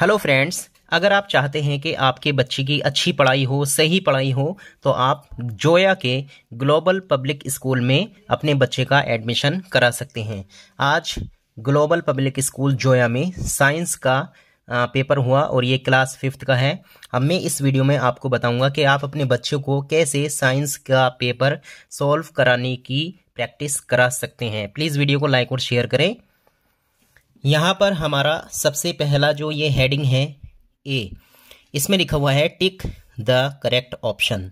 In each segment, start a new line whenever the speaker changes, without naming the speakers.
Hello friends अगर आप चाहते हैं कि आपके बच्चे की अच्छी पढ़ाई हो सही पढ़ाई हो तो आप जोया के ग्लोबल पब्लिक स्कूल में अपने बच्चे का एडमिशन करा सकते हैं आज ग्लोबल पब्लिक स्कूल जोया में साइंस का पेपर हुआ और ये क्लास फिफ्थ का है अब मैं इस वीडियो में आपको बताऊंगा कि आप अपने बच्चों को कैसे साइंस का पेपर सॉल्व कराने की प्रैक्टिस करा सकते हैं प्लीज़ वीडियो को लाइक और शेयर करें यहाँ पर हमारा सबसे पहला जो ये हेडिंग है ए इसमें लिखा हुआ है टिक द करेक्ट ऑप्शन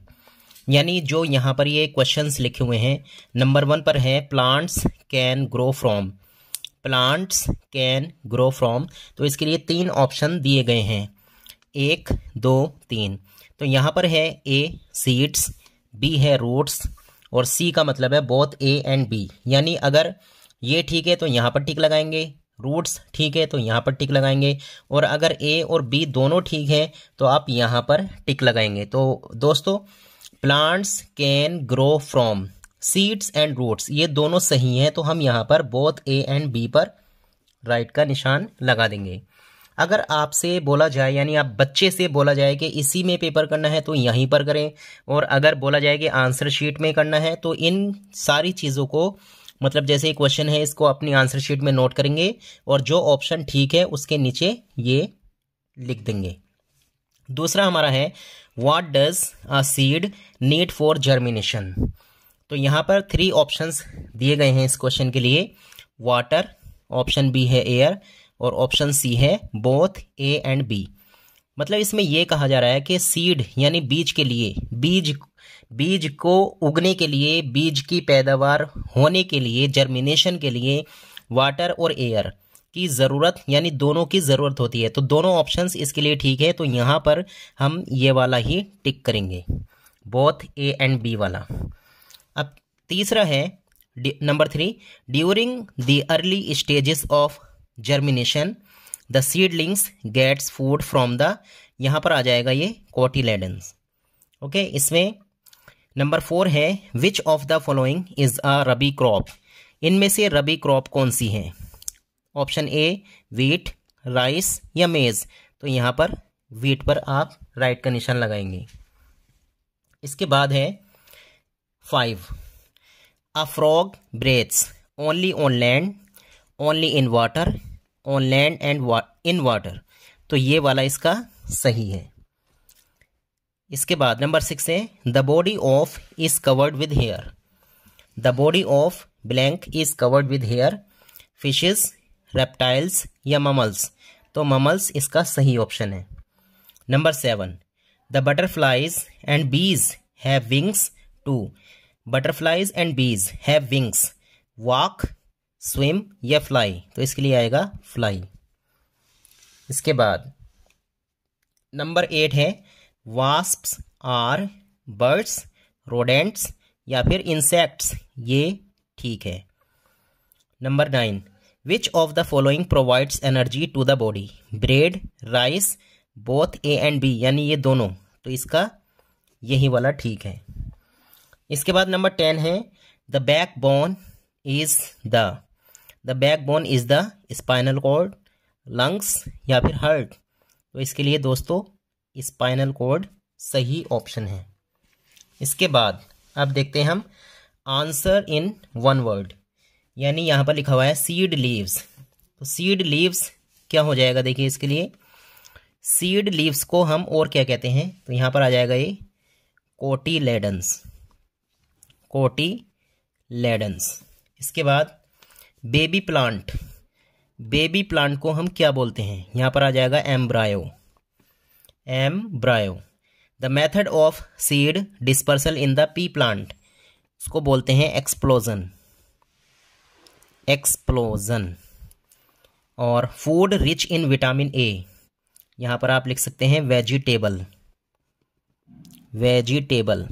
यानी जो यहाँ पर ये क्वेश्चंस लिखे हुए हैं नंबर वन पर है plants can grow from plants can grow from तो इसके लिए तीन ऑप्शन दिए गए हैं एक दो तीन तो यहाँ पर है ए सीड्स बी है रूट्स और सी का मतलब है बोथ ए एंड बी यानी अगर ये ठीक है तो यहाँ पर टिक लगाएंगे रूट्स ठीक है तो यहाँ पर टिक लगाएंगे और अगर ए और बी दोनों ठीक है तो आप यहाँ पर टिक लगाएंगे तो दोस्तों plants can grow from seeds and roots ये दोनों सही हैं तो हम यहाँ पर बोथ ए एंड बी पर राइट का निशान लगा देंगे अगर आपसे बोला जाए यानी आप बच्चे से बोला जाए कि इसी में पेपर करना है तो यहीं पर करें और अगर बोला जाए कि आंसर शीट में करना है तो इन सारी चीज़ों को मतलब जैसे ही क्वेश्चन है इसको अपनी आंसर शीट में नोट करेंगे और जो ऑप्शन ठीक है उसके नीचे ये लिख देंगे दूसरा हमारा है what does a seed need for germination तो यहाँ पर थ्री ऑप्शंस दिए गए हैं इस क्वेश्चन के लिए वाटर ऑप्शन बी है एयर और ऑप्शन सी है बोथ ए एंड बी मतलब इसमें यह कहा जा रहा है कि सीड यानी बीज के लिए बीज बीज को उगने के लिए बीज की पैदावार होने के लिए जर्मिनेशन के लिए वाटर और एयर की ज़रूरत यानी दोनों की ज़रूरत होती है तो दोनों ऑप्शंस इसके लिए ठीक है तो यहाँ पर हम ये वाला ही टिक करेंगे बोथ ए एंड बी वाला अब तीसरा है number three during the early stages of germination the seedlings gets food from the यहाँ पर आ जाएगा ये कॉटिलेडन्स ओके इसमें नंबर फोर है which of the following is a rabi crop इनमें से रबी क्रॉप कौन सी है ऑप्शन ए वीट राइस या मेज़ तो यहाँ पर वीट पर आप राइट का निशान लगाएंगे इसके बाद है five a frog breathes only on land only in water on land and in water तो ये वाला इसका सही है इसके बाद नंबर सिक्स है the body of is covered with hair the body of blank is covered with hair fishes reptiles या ममल्स तो ममल्स इसका सही ऑप्शन है number seven the butterflies and bees have wings to butterflies and bees have wings walk swim या fly तो इसके लिए आएगा फ्लाई इसके बाद नंबर एट है वास्प्स आर बर्ड्स रोडेंट्स या फिर इंसेक्ट्स ये ठीक है number nine which of the following provides energy to the body bread rice both A and B यानी ये दोनों तो इसका यही वाला ठीक है इसके बाद नंबर टेन है the back bone is the the back bone is the spinal cord lungs या फिर हार्ट तो इसके लिए दोस्तों स्पाइनल कोड सही ऑप्शन है इसके बाद अब देखते हैं हम आंसर इन वन वर्ड यानी यहाँ पर लिखा हुआ है सीड लीव्स तो सीड लीव्स क्या हो जाएगा देखिए इसके लिए सीड लीव्स को हम और क्या कहते हैं तो यहाँ पर आ जाएगा ये कोटी लेडन्स कोटी लेडन्स इसके बाद बेबी प्लांट बेबी प्लांट को हम क्या बोलते हैं यहाँ पर आ जाएगा embryo embryo the method of seed dispersal in the pea plant उसको बोलते हैं एक्सप्लोजन एक्सप्लोजन और food rich in vitamin A यहाँ पर आप लिख सकते हैं वेजिटेबल वेजिटेबल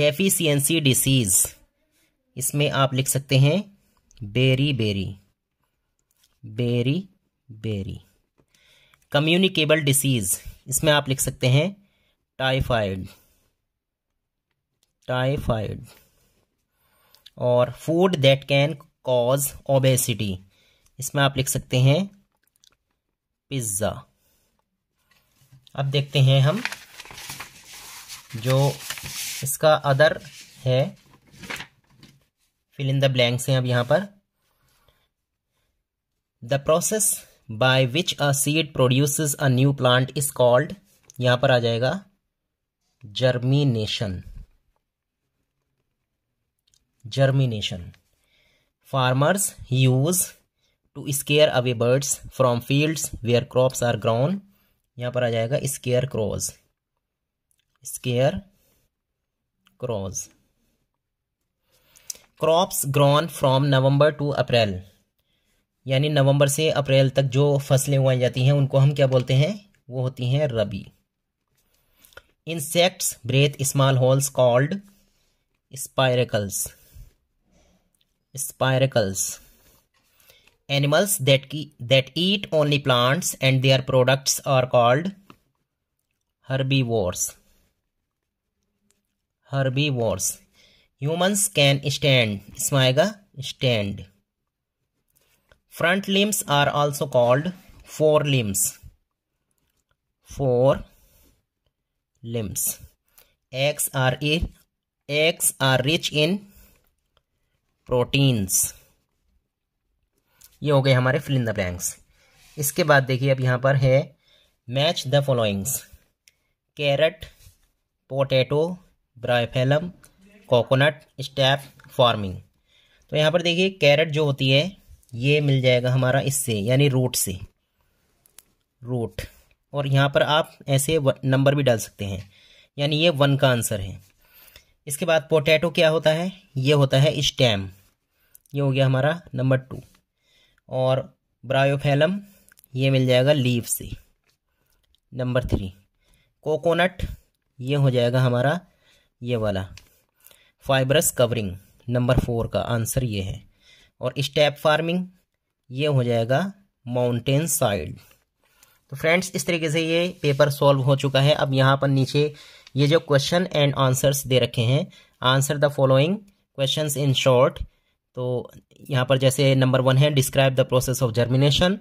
डेफिशियंसी डिसीज़ इसमें आप लिख सकते हैं berry berry berry berry communicable disease इसमें आप लिख सकते हैं टाइफाइड टाइफाइड और food that can cause obesity इसमें आप लिख सकते हैं पिज़्ज़ा अब देखते हैं हम जो इसका अदर है फिल इन द ब्लैंक्स हैं अब यहां पर the process by which a seed produce a new plant is called यहां पर आ जाएगा germination germination farmers use to scare away birds from field where crops are grown यहां पर आ जाएगा scarecrows scarecrows crops grown from November to April यानी नवंबर से अप्रैल तक जो फसलें उगाई जाती हैं उनको हम क्या बोलते हैं वो होती हैं rabi insects breathe small holes called spiracles spiracles animals that की that eat only plants and their products are called herbivores herbivores humans can stand इसमें stand Front limbs are also called forelimbs. Four limbs. Eggs are in, eggs are rich in proteins ये हो गए हमारे fill in the blanks इसके बाद देखिए अब यहाँ पर है match the followings carrot potato bryophyllum coconut step farming तो यहाँ पर देखिए कैरेट जो होती है ये मिल जाएगा हमारा इससे यानी रूट से रूट और यहाँ पर आप ऐसे नंबर भी डाल सकते हैं यानी ये वन का आंसर है इसके बाद पोटैटो क्या होता है ये होता है स्टैम ये हो गया हमारा नंबर टू और ब्रायोफेलम ये मिल जाएगा लीव से नंबर थ्री कोकोनट ये हो जाएगा हमारा ये वाला फाइबरस कवरिंग नंबर फोर का आंसर ये है और स्टेप फार्मिंग ये हो जाएगा माउंटेन साइड तो फ्रेंड्स इस तरीके से ये पेपर सॉल्व हो चुका है अब यहाँ पर नीचे ये जो क्वेश्चन एंड आंसर्स दे रखे हैं answer the following question in short तो यहाँ पर जैसे नंबर वन है describe the process of germination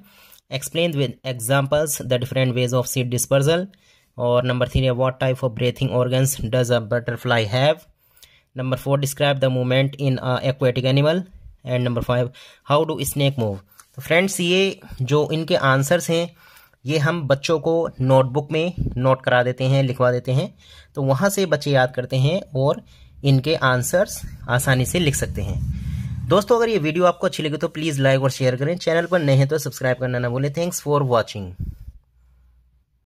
explain with examples the different ways of seed dispersal और नंबर थ्री है what type of breathing organs does a butterfly have number four describe the movement in aquatic animal and number five how do snake move तो friends ये जो इनके answers हैं ये हम बच्चों को नोटबुक में नोट करा देते हैं लिखवा देते हैं तो वहाँ से बच्चे याद करते हैं और इनके आंसर्स आसानी से लिख सकते हैं दोस्तों अगर ये वीडियो आपको अच्छी लगी तो प्लीज़ लाइक और शेयर करें चैनल पर नए हैं तो सब्सक्राइब करना ना भूलें थैंक्स फॉर वॉचिंग